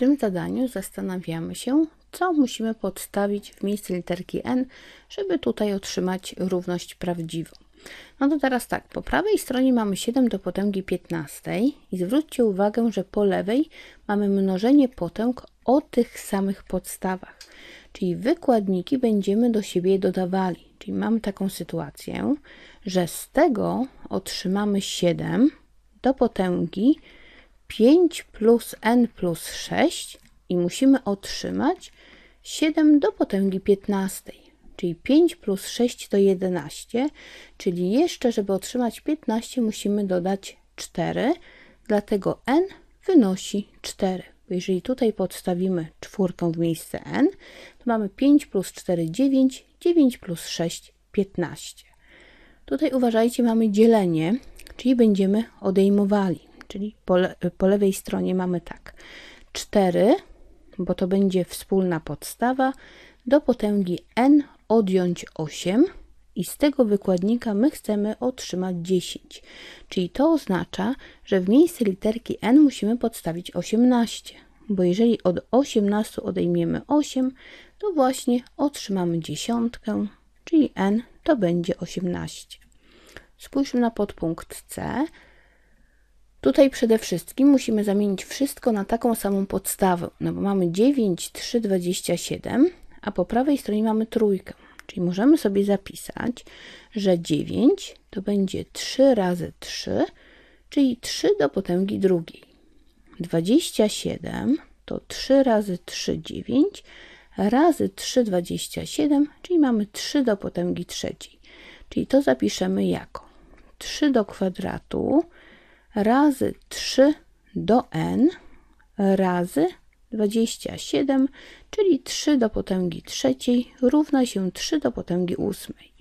tym zadaniu zastanawiamy się, co musimy podstawić w miejsce literki n, żeby tutaj otrzymać równość prawdziwą. No to teraz tak, po prawej stronie mamy 7 do potęgi 15 i zwróćcie uwagę, że po lewej mamy mnożenie potęg o tych samych podstawach, czyli wykładniki będziemy do siebie dodawali. Czyli mamy taką sytuację, że z tego otrzymamy 7 do potęgi 5 plus n plus 6 i musimy otrzymać 7 do potęgi 15. Czyli 5 plus 6 to 11, czyli jeszcze, żeby otrzymać 15, musimy dodać 4, dlatego n wynosi 4. Bo jeżeli tutaj podstawimy czwórkę w miejsce n, to mamy 5 plus 4, 9, 9 plus 6, 15. Tutaj uważajcie, mamy dzielenie, czyli będziemy odejmowali czyli po, le po lewej stronie mamy tak 4, bo to będzie wspólna podstawa, do potęgi n odjąć 8 i z tego wykładnika my chcemy otrzymać 10. Czyli to oznacza, że w miejsce literki n musimy podstawić 18, bo jeżeli od 18 odejmiemy 8, to właśnie otrzymamy dziesiątkę, czyli n to będzie 18. Spójrzmy na podpunkt C. Tutaj przede wszystkim musimy zamienić wszystko na taką samą podstawę, no bo mamy 9, 3, 27, a po prawej stronie mamy trójkę. Czyli możemy sobie zapisać, że 9 to będzie 3 razy 3, czyli 3 do potęgi drugiej. 27 to 3 razy 3, 9 razy 3, 27, czyli mamy 3 do potęgi trzeciej. Czyli to zapiszemy jako 3 do kwadratu razy 3 do n razy 27, czyli 3 do potęgi trzeciej równa się 3 do potęgi ósmej.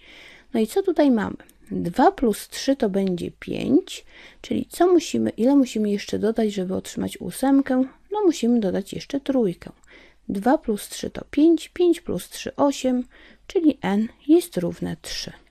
No i co tutaj mamy? 2 plus 3 to będzie 5, czyli co musimy, ile musimy jeszcze dodać, żeby otrzymać ósemkę? No musimy dodać jeszcze trójkę. 2 plus 3 to 5, 5 plus 3 8, czyli n jest równe 3.